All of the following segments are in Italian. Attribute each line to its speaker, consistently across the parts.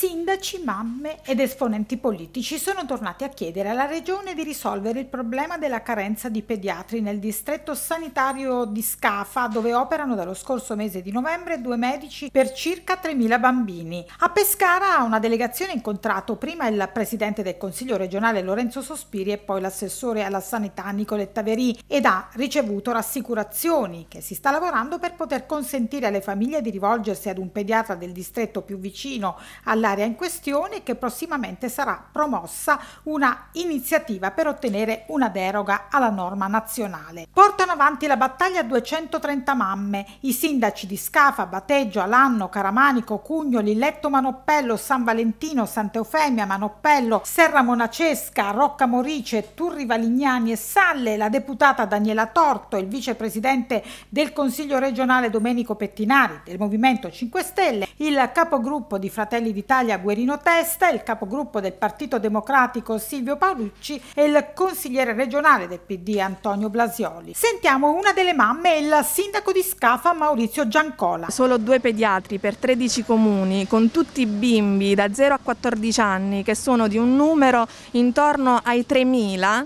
Speaker 1: Sindaci, mamme ed esponenti politici sono tornati a chiedere alla Regione di risolvere il problema della carenza di pediatri nel distretto sanitario di Scafa, dove operano dallo scorso mese di novembre due medici per circa 3.000 bambini. A Pescara una delegazione ha incontrato prima il presidente del Consiglio regionale Lorenzo Sospiri e poi l'assessore alla sanità Nicoletta Verì ed ha ricevuto rassicurazioni che si sta lavorando per poter consentire alle famiglie di rivolgersi ad un pediatra del distretto più vicino alla dell'area in questione che prossimamente sarà promossa una iniziativa per ottenere una deroga alla norma nazionale. Portano avanti la battaglia 230 mamme, i sindaci di Scafa, Bateggio, Alanno, Caramanico, Cugnoli, Letto Manoppello, San Valentino, Sant'Eufemia, Manoppello, Serra Monacesca, Rocca Morice, Turri Valignani e Salle, la deputata Daniela Torto, il vicepresidente del Consiglio regionale Domenico Pettinari del Movimento 5 Stelle, il capogruppo di Fratelli d'Italia Italia Guerino Testa, il capogruppo del Partito Democratico Silvio Paolucci e il consigliere regionale del PD Antonio Blasioli. Sentiamo una delle mamme e il sindaco di Scafa Maurizio Giancola. Solo due pediatri per 13 comuni con
Speaker 2: tutti i bimbi da 0 a 14 anni che sono di un numero intorno ai 3.000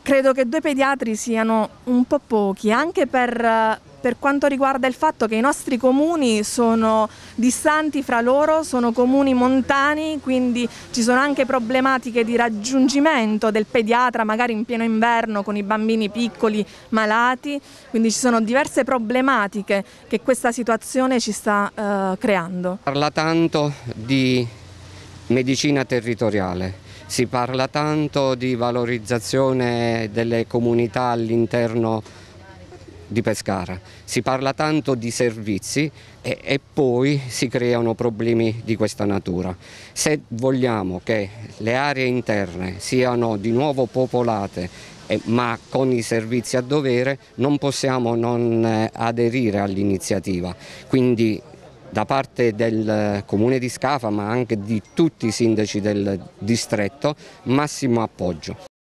Speaker 2: credo che due pediatri siano un po' pochi, anche per eh, per quanto riguarda il fatto che i nostri comuni sono distanti fra loro, sono comuni montani, quindi ci sono anche problematiche di raggiungimento del pediatra magari in pieno inverno con i bambini piccoli malati, quindi ci sono diverse problematiche che questa situazione ci sta eh, creando.
Speaker 3: Parla tanto di medicina territoriale, si parla tanto di valorizzazione delle comunità all'interno di Pescara. Si parla tanto di servizi e, e, poi si creano problemi di questa natura. Se vogliamo che le aree interne siano di nuovo popolate eh, ma con i servizi a dovere non possiamo non eh, aderire all'iniziativa, quindi da parte del eh, comune di Scafa ma anche di tutti i sindaci del distretto massimo appoggio.